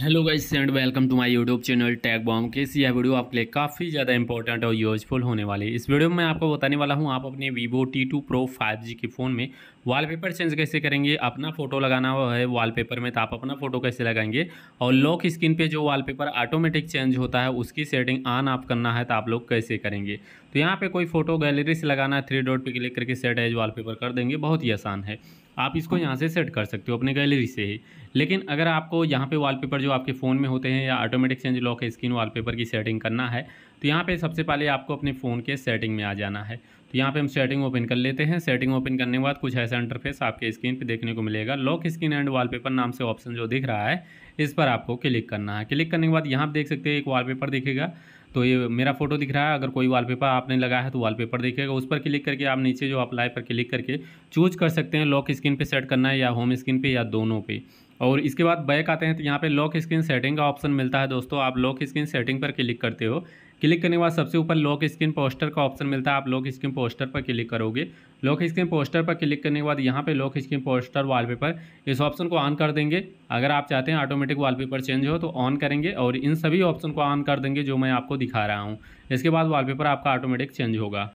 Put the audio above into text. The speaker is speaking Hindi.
hello guys and welcome to my YouTube channel टैग बॉम केस यह वीडियो आपके लिए काफ़ी ज़्यादा इंपॉर्टेंट और यूजफुल होने वाली है इस वीडियो में मैं आपको बताने वाला हूं आप अपने Vivo T two pro five G के फ़ोन में वॉलपेपर चेंज कैसे करेंगे अपना फ़ोटो लगाना हुआ है वॉलपेपर में तो आप अपना फ़ोटो कैसे लगाएंगे और लॉक स्क्रीन पर जो वाल ऑटोमेटिक चेंज होता है उसकी सेटिंग ऑन आप करना है तो आप लोग कैसे करेंगे तो यहाँ पर कोई फ़ोटो गैलरी से लगाना है थ्री डॉट पर क्लिक करके सेट एज वाल कर देंगे बहुत ही आसान है आप इसको यहाँ से सेट कर सकते हो अपने गैलरी से ही लेकिन अगर आपको यहाँ पे वॉलपेपर जो आपके फ़ोन में होते हैं या automatic change lock screen wallpaper की सेटिंग करना है तो यहाँ पे सबसे पहले आपको अपने फ़ोन के सेटिंग में आ जाना है तो यहाँ पे हम सेटिंग ओपन कर लेते हैं सेटिंग ओपन करने के बाद कुछ ऐसा इंटरफेस आपके स्क्रीन पर देखने को मिलेगा लॉक स्क्रीन एंड वाल नाम से ऑप्शन जो दिख रहा है इस पर आपको क्लिक करना है क्लिक करने के बाद यहाँ पर देख सकते हैं एक वाल दिखेगा तो ये मेरा फोटो दिख रहा है अगर कोई वॉलपेपर आपने लगाया है तो वॉलपेपर देखिएगा उस पर क्लिक करके आप नीचे जो अप्लाई पर क्लिक करके चूज कर सकते हैं लॉक स्क्रीन पर सेट करना है या होम स्क्रीन पर या दोनों पर और इसके बाद बैक आते हैं तो यहाँ पे लॉक स्क्रीन सेटिंग का ऑप्शन मिलता है दोस्तों आप लॉक स्क्रीन सेटिंग पर क्लिक करते हो क्लिक करने के बाद सबसे ऊपर लॉक स्क्रीन पोस्टर का ऑप्शन मिलता है आप लॉक स्क्रीन पोस्टर पर क्लिक करोगे लॉक स्क्रीन पोस्टर पर क्लिक करने के बाद यहाँ पे लॉक स्क्रीन पोस्टर वॉलपेपर इस ऑप्शन को ऑन कर देंगे अगर आप चाहते हैं ऑटोमेटिक वॉलपेपर चेंज हो तो ऑन करेंगे और इन सभी ऑप्शन को ऑन कर देंगे जो मैं आपको दिखा रहा हूँ इसके बाद पेपर आपका ऑटोमेटिक चेंज होगा